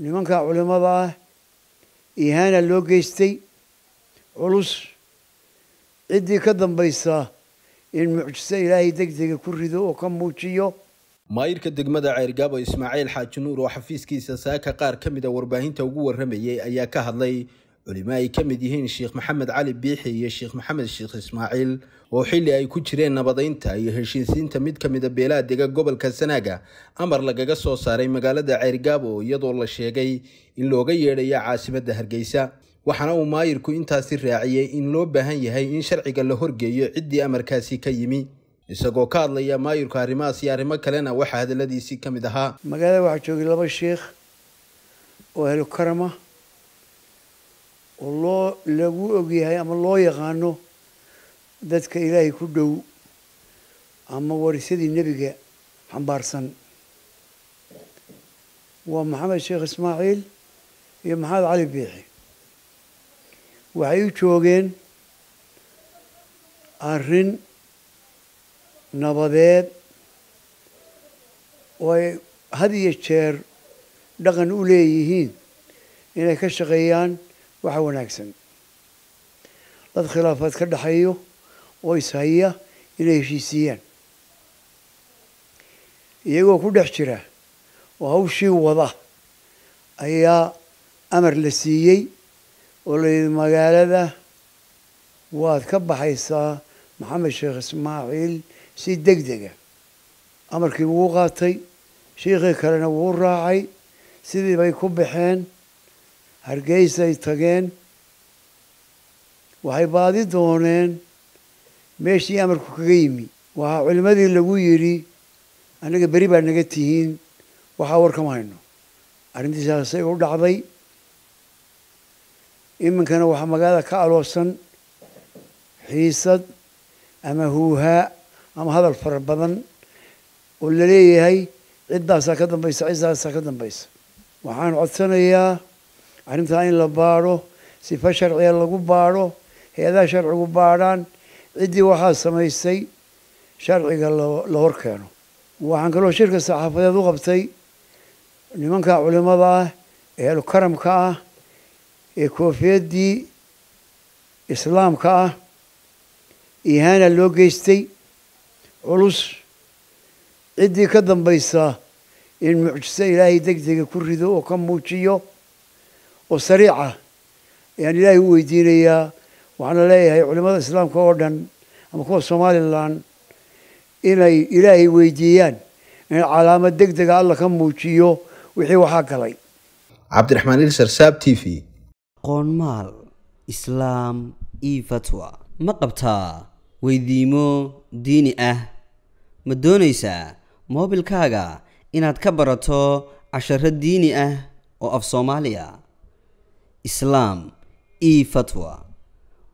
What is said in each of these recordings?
nimanka culimmada ah ihaana loo geystay culus ciddii ka dambaysa in mucjiso ilaahay deg dega ku rido oo ka muujiyo maayirka degmada ceyrgaabo ismaaciil xaaji nuur oo xafiiskiisa saaka qaar ka mida warbaahinta ugu warramayay ayaa ka hadlay culimo ay ka mid yihiin sheekh maxamed cali biixi iyo sheekh maxamed sheekh ismaaciil oo xilli ay ku jireen nabadaynta iyo heshiisiinta mid ka mida beelaha dega gobolka sanaaga amar lagaga soo saaray magaalada ceyrgaabo iyadoo la sheegay in looga yeedhaya caasimadda hargeysa waxaana uu maayirku intaasi raaciyey in loo baahan yahay in sharciga la horgeeyo ciddii amarkaasi ka yimi isagoo ka hadlaya maayirku arrimahaas iyo arrimo kalena waxaa hadaladiisii ka mid ahaa magaalada waxaa joogay laba sheikh oo helo oo loo lagu ogyahay ama loo yaqaano dadka ilaahay ku dhow ama warisadii nebiga xambaarsan waa maxamed sheekh ismaaciil iyo maxamed cali biixi waxay u joogeen arrin nabadeed oo ay had iyo jeer dhaqan u leeyihiin inay ka shaqeeyaan waxa wanaagsan dad khilaafaad ka dhexeeyo oo ishaya inay heshiisiiyaan iyagoo ku dhex jira oo hawshii wada ayaa amar la siiyey oo layidhi magaalada waad ka baxaysaa maxamed sheekh ismaaciil si deg dega amarkii wuu qaatay shiikhii kalena wuu raacay sidii bay ku baxeen hargeysay tageen waxay baadi dooneen meeshii amarku kaga yimi waxaa culimmadii lagu yidhi annaga beri baad naga tihiin waxaa warkama hayno arrintiisaasay u dhacday iminkana waxaa magaalada ka aloosan xiisad ama huuhaa ama hadal fara badan oo la leeyahay ciddaasaa ka dambaysa ciddaasaa ka dambaysa waxaan codsanayaa arrintaa in la baadho sifo sharciga lagu baadho hay-adaha sharcigu baadhaan ciddii waxaa samaystay sharciga la hor keeno waxaan kaloo shirka saxaafadeed u qabtay nimanka culimada ah eehlu ah ee koofiyaddii islaamka ah ihaana loo geystay culus ciddii ka dambaysa in mucjiso ilaahay deg dega ku rido oo ka muujiyo oo sariic ah ayaan ilaahay u weydiinayaa waxaana leeyahay culimmada islaamka oo dhan ama kuwa somalilan inay ilaahay weydiiyaan in calaamad deg dega ah alla ka muujiyo wixii waxaa galay cabdiraxmaan ilsarsaab t v qoonmaal islaam io fatwa ma qabtaa weydiimo diini ah ma doonaysaa moobilkaaga inaad ka barato casharo diini ah oo af soomaaliya islaam e fatwa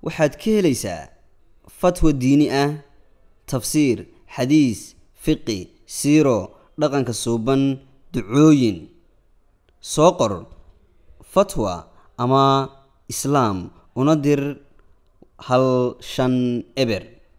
waxaad ka helaysaa fatwa diini ah tafsiir xadiis fiqi siiro dhaqanka suuban ducooyin soo qor fatwa ama islaam una dir hal shan eber